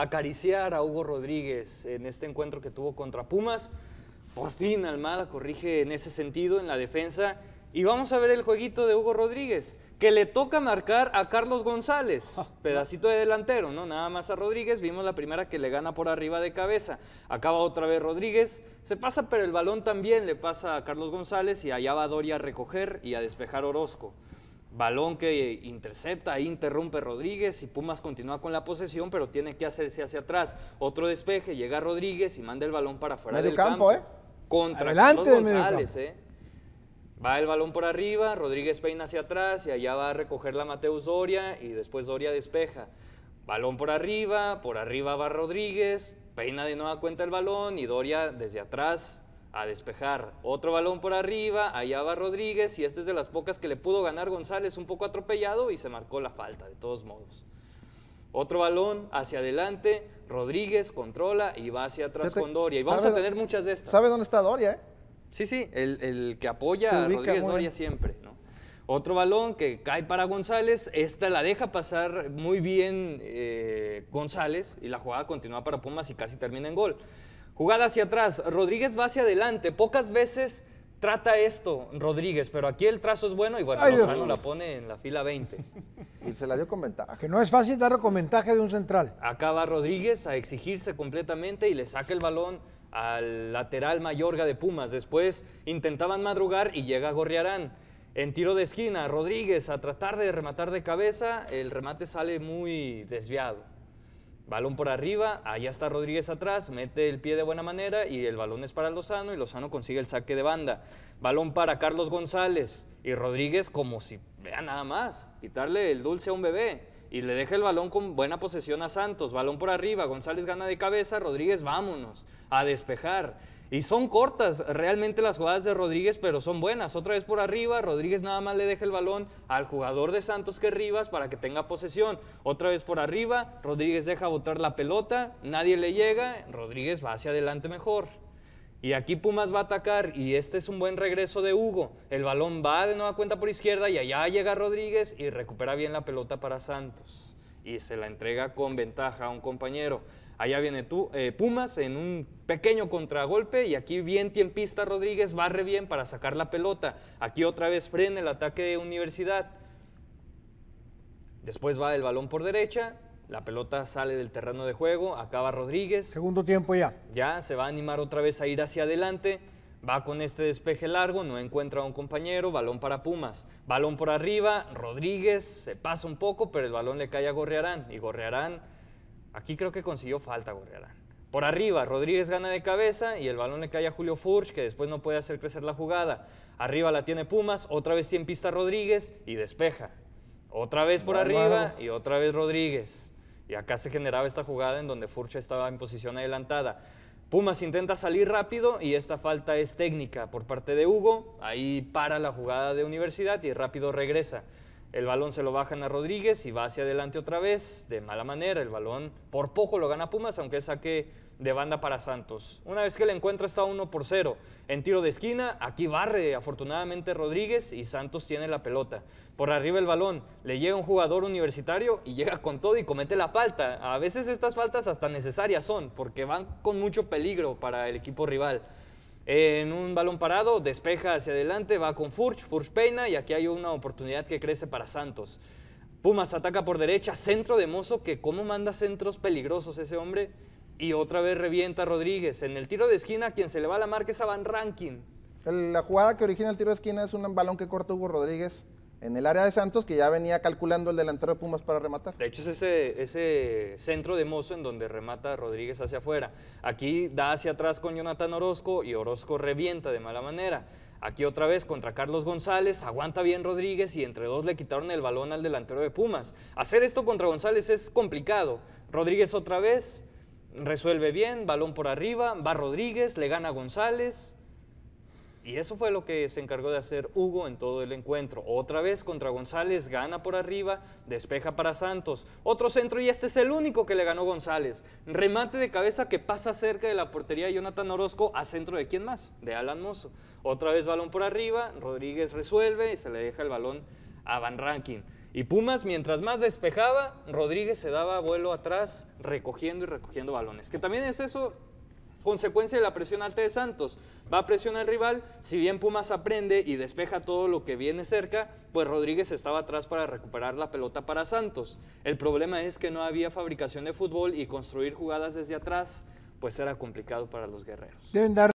acariciar a Hugo Rodríguez en este encuentro que tuvo contra Pumas. Por fin Almada corrige en ese sentido, en la defensa. Y vamos a ver el jueguito de Hugo Rodríguez, que le toca marcar a Carlos González, ah. pedacito de delantero, ¿no? Nada más a Rodríguez, vimos la primera que le gana por arriba de cabeza. Acaba otra vez Rodríguez, se pasa, pero el balón también le pasa a Carlos González y allá va Doria a recoger y a despejar Orozco. Balón que intercepta, interrumpe Rodríguez y Pumas continúa con la posesión, pero tiene que hacerse hacia atrás. Otro despeje, llega Rodríguez y manda el balón para afuera del campo. ¿eh? Contra Adelante, ¿eh? Va el balón por arriba, Rodríguez peina hacia atrás y allá va a recoger la Mateus Doria y después Doria despeja. Balón por arriba, por arriba va Rodríguez, peina de nueva cuenta el balón y Doria desde atrás a despejar. Otro balón por arriba, allá va Rodríguez y este es de las pocas que le pudo ganar González un poco atropellado y se marcó la falta de todos modos. Otro balón hacia adelante, Rodríguez controla y va hacia atrás con Doria. Y vamos a tener muchas de estas. ¿Sabe dónde está Doria? Eh? Sí, sí, el, que apoya a Rodríguez Doria siempre. Otro balón que cae para González, esta la deja pasar muy bien eh, González y la jugada continúa para Pumas y casi termina en gol. Jugada hacia atrás, Rodríguez va hacia adelante, pocas veces trata esto Rodríguez, pero aquí el trazo es bueno y bueno, Ay, Lozano la pone en la fila 20. Y se la dio con ventaja. Que no es fácil dar con ventaja de un central. Acá va Rodríguez a exigirse completamente y le saca el balón al lateral Mayorga de Pumas. Después intentaban madrugar y llega Gorriarán. En tiro de esquina, Rodríguez a tratar de rematar de cabeza, el remate sale muy desviado. Balón por arriba, allá está Rodríguez atrás, mete el pie de buena manera y el balón es para Lozano y Lozano consigue el saque de banda. Balón para Carlos González y Rodríguez como si, vea nada más, quitarle el dulce a un bebé y le deja el balón con buena posesión a Santos. Balón por arriba, González gana de cabeza, Rodríguez vámonos a despejar y son cortas realmente las jugadas de Rodríguez, pero son buenas. Otra vez por arriba, Rodríguez nada más le deja el balón al jugador de Santos que Rivas para que tenga posesión. Otra vez por arriba, Rodríguez deja botar la pelota, nadie le llega, Rodríguez va hacia adelante mejor. Y aquí Pumas va a atacar y este es un buen regreso de Hugo. El balón va de nueva cuenta por izquierda y allá llega Rodríguez y recupera bien la pelota para Santos y se la entrega con ventaja a un compañero. Allá viene tú, eh, Pumas en un pequeño contragolpe y aquí bien tiempista Rodríguez barre bien para sacar la pelota. Aquí otra vez frena el ataque de Universidad. Después va el balón por derecha, la pelota sale del terreno de juego, acaba Rodríguez. Segundo tiempo ya. Ya se va a animar otra vez a ir hacia adelante. Va con este despeje largo, no encuentra a un compañero, balón para Pumas. Balón por arriba, Rodríguez se pasa un poco, pero el balón le cae a Gorrearán. Y Gorrearán, aquí creo que consiguió falta Gorrearán. Por arriba, Rodríguez gana de cabeza y el balón le cae a Julio Furch, que después no puede hacer crecer la jugada. Arriba la tiene Pumas, otra vez tiene pista Rodríguez y despeja. Otra vez por arriba y otra vez Rodríguez. Y acá se generaba esta jugada en donde Furch estaba en posición adelantada. Pumas intenta salir rápido y esta falta es técnica por parte de Hugo. Ahí para la jugada de universidad y rápido regresa. El balón se lo bajan a Rodríguez y va hacia adelante otra vez, de mala manera. El balón por poco lo gana Pumas, aunque saque de banda para Santos. Una vez que le encuentra está 1 por 0. En tiro de esquina, aquí barre afortunadamente Rodríguez y Santos tiene la pelota. Por arriba el balón, le llega un jugador universitario y llega con todo y comete la falta. A veces estas faltas hasta necesarias son, porque van con mucho peligro para el equipo rival. En un balón parado, despeja hacia adelante, va con Furch, Furch peina y aquí hay una oportunidad que crece para Santos. Pumas ataca por derecha, centro de Mozo, que cómo manda centros peligrosos ese hombre. Y otra vez revienta Rodríguez. En el tiro de esquina, quien se le va a la marca es a Van Ranking. La jugada que origina el tiro de esquina es un balón que corta Hugo Rodríguez en el área de Santos que ya venía calculando el delantero de Pumas para rematar. De hecho es ese, ese centro de Mozo en donde remata Rodríguez hacia afuera. Aquí da hacia atrás con Jonathan Orozco y Orozco revienta de mala manera. Aquí otra vez contra Carlos González, aguanta bien Rodríguez y entre dos le quitaron el balón al delantero de Pumas. Hacer esto contra González es complicado. Rodríguez otra vez resuelve bien, balón por arriba, va Rodríguez, le gana González, y eso fue lo que se encargó de hacer Hugo en todo el encuentro. Otra vez contra González, gana por arriba, despeja para Santos. Otro centro y este es el único que le ganó González. Remate de cabeza que pasa cerca de la portería de Jonathan Orozco a centro de quién más, de Alan Mozo. Otra vez balón por arriba, Rodríguez resuelve y se le deja el balón a Van Rankin. Y Pumas, mientras más despejaba, Rodríguez se daba vuelo atrás, recogiendo y recogiendo balones. Que también es eso consecuencia de la presión alta de Santos. Va a presionar al rival, si bien Pumas aprende y despeja todo lo que viene cerca, pues Rodríguez estaba atrás para recuperar la pelota para Santos. El problema es que no había fabricación de fútbol y construir jugadas desde atrás, pues era complicado para los guerreros. Deben